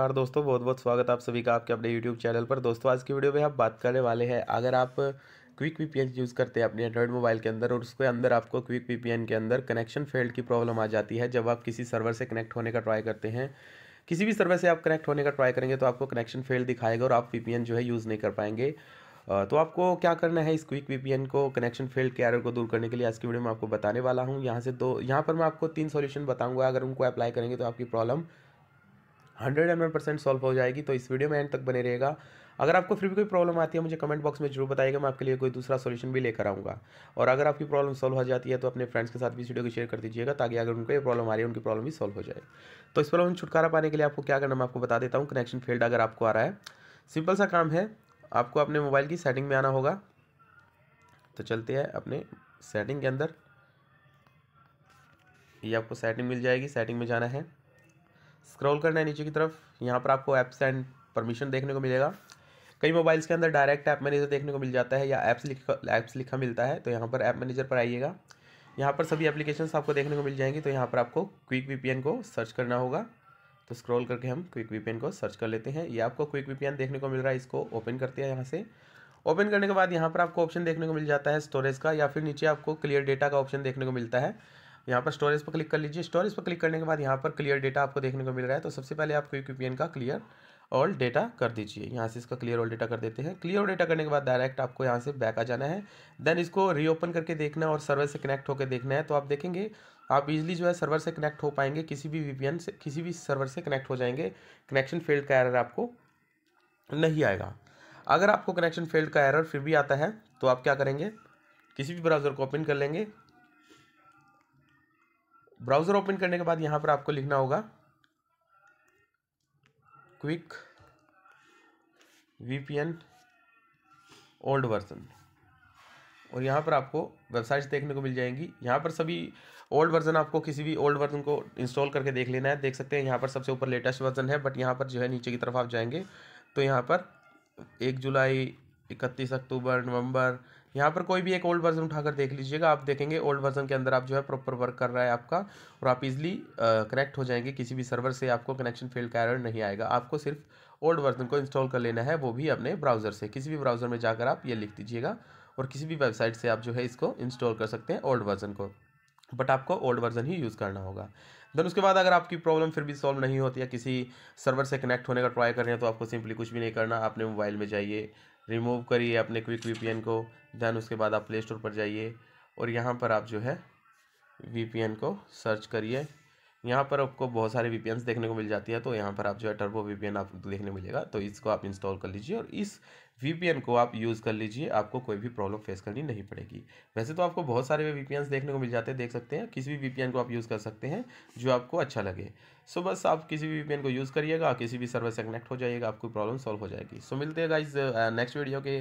नमस्कार दोस्तों बहुत बहुत स्वागत आप सभी का आपके अपने YouTube चैनल पर दोस्तों आज की वीडियो में हम बात करने वाले हैं अगर आप क्विक वी यूज़ करते हैं अपने एंड्रॉइड मोबाइल के अंदर और उसके अंदर आपको क्विक वी के अंदर कनेक्शन फेल्ड की प्रॉब्लम आ जाती है जब आप किसी सर्वर से कनेक्ट होने का ट्राई करते हैं किसी भी सर्वर से आप कनेक्ट होने का ट्राई करेंगे तो आपको कनेक्शन फेल्ड दिखाएगा और आप वी जो है यूज़ नहीं कर पाएंगे तो आपको क्या करना है इस क्विक वी को कनेक्शन फेल्ड के एरर को दूर करने के लिए आज की वीडियो में आपको बताने वाला हूँ यहाँ से दो यहाँ पर मैं आपको तीन सोल्यूशन बताऊँगा अगर उनको अप्लाई करेंगे तो आपकी प्रॉब्लम हंड्रेड एम परसेंट सॉल्व हो जाएगी तो इस वीडियो में एंड तक बने रहेगा अगर आपको फिर भी कोई प्रॉब्लम आती है मुझे कमेंट बॉक्स में जरूर बताएगा मैं आपके लिए कोई दूसरा सोल्यूशन भी लेकर आऊँगा और अगर आपकी प्रॉब्लम सॉल्व हो जाती है तो अपने फ्रेंड्स के साथ भी इस वीडियो को शेयर कर दीजिएगा ताकि अगर उनको ये प्रॉब्लम आ रही है उनकी प्रॉब्लम भी सॉल्व हो जाए तो इस प्रॉब्लम छुटकारा पाने के लिए आपको क्या करना मैं आपको बता देता हूँ कनेक्शन फील्ड अगर आपको आ रहा है सिंपल सा काम है आपको अपने मोबाइल की सेटिंग में आना होगा तो चलते हैं अपने सेटिंग के अंदर ये आपको सेटिंग मिल जाएगी सेटिंग में जाना है स्क्रॉल करना है नीचे की तरफ यहाँ पर आपको ऐप्स एंड परमिशन देखने को मिलेगा कई मोबाइल्स के अंदर डायरेक्ट ऐप मैनेजर देखने को मिल जाता है या ऐप्स लिखा ऐप्स लिखा मिलता है तो यहाँ पर ऐप मैनेजर पर आइएगा यहाँ पर सभी एप्लीकेशन आपको देखने को मिल जाएंगी तो यहाँ पर आपको क्विक वी को सर्च करना होगा तो स्क्रॉल करके हम क्विक वी को सर्च कर लेते हैं ये आपको क्विक वी देखने को मिल रहा है इसको ओपन करते हैं यहाँ से ओपन करने के बाद यहाँ पर आपको ऑप्शन देखने को मिल जाता है स्टोरेज का या फिर नीचे आपको क्लियर डेटा का ऑप्शन देखने को मिलता है यहाँ पर स्टोरेज पर क्लिक कर लीजिए स्टोरेज पर क्लिक करने के बाद यहाँ पर क्लियर डेटा आपको देखने को मिल रहा है तो सबसे पहले आप क्यूक्यूपीएन का क्लियर ऑल डेटा कर दीजिए यहाँ से इसका क्लियर ऑल डेटा कर देते हैं क्लियर ऑल डेटा करने के बाद डायरेक्ट आपको यहाँ से बैक आ जाना है देन इसको रीओपन करके देखना है और सर्वर से कनेक्ट होकर देखना है तो आप देखेंगे आप इजिली जो है सर्वर से कनेक्ट हो पाएंगे किसी भी वी से किसी भी सर्वर से कनेक्ट हो जाएंगे कनेक्शन फेल्ड का एरर आपको नहीं आएगा अगर आपको कनेक्शन फेल्ड का एरर फिर भी आता है तो आप क्या करेंगे किसी भी ब्राउज़र को ओपन कर लेंगे ब्राउज़र ओपन करने के बाद यहाँ पर आपको लिखना होगा क्विक वीपीएन ओल्ड वर्जन और यहां पर आपको वेबसाइट्स देखने को मिल जाएंगी यहाँ पर सभी ओल्ड वर्जन आपको किसी भी ओल्ड वर्जन को इंस्टॉल करके देख लेना है देख सकते हैं यहाँ पर सबसे ऊपर लेटेस्ट वर्जन है बट यहाँ पर जो है नीचे की तरफ आप जाएंगे तो यहाँ पर एक जुलाई इकतीस अक्टूबर नवंबर यहाँ पर कोई भी एक ओल्ड वर्जन उठाकर देख लीजिएगा आप देखेंगे ओल्ड वर्जन के अंदर आप जो है प्रॉपर वर्क कर रहा है आपका और आप इजिली कनेक्ट हो जाएंगे किसी भी सर्वर से आपको कनेक्शन फेल का एरर नहीं आएगा आपको सिर्फ ओल्ड वर्जन को इंस्टॉल कर लेना है वो भी अपने ब्राउज़र से किसी भी ब्राउज़र में जाकर आप ये लिख दीजिएगा और किसी भी वेबसाइट से आप जो है इसको इंस्टॉल कर सकते हैं ओल्ड वर्जन को बट आपको ओल्ड वर्जन ही यूज़ करना होगा देन उसके बाद अगर आपकी प्रॉब्लम फिर भी सॉल्व नहीं होती या किसी सर्वर से कनेक्ट होने का ट्राई कर रहे हैं तो आपको सिंपली कुछ भी नहीं करना आपने मोबाइल में जाइए रिमूव करिए अपने क्विक वी को देन उसके बाद आप प्ले स्टोर पर जाइए और यहाँ पर आप जो है वी को सर्च करिए यहाँ पर आपको बहुत सारे वी देखने को मिल जाती है तो यहाँ पर आप जो है टर्बो वी आपको देखने मिलेगा तो इसको आप इंस्टॉल कर लीजिए और इस वी को आप यूज़ कर लीजिए आपको कोई भी प्रॉब्लम फेस करनी नहीं पड़ेगी वैसे तो आपको बहुत सारे वी देखने को मिल जाते हैं देख सकते हैं किसी भी वी को आप यूज़ कर सकते हैं जो आपको अच्छा लगे सो बस आप किसी भी वी को यूज़ करिएगा किसी भी सर्वर से कनेक्ट हो जाइएगा आपको प्रॉब्लम सॉल्व हो जाएगी सो मिलते हैं इस नेक्स्ट वीडियो के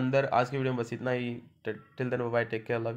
अंदर आज की वीडियो में बस इतना ही till then bye take care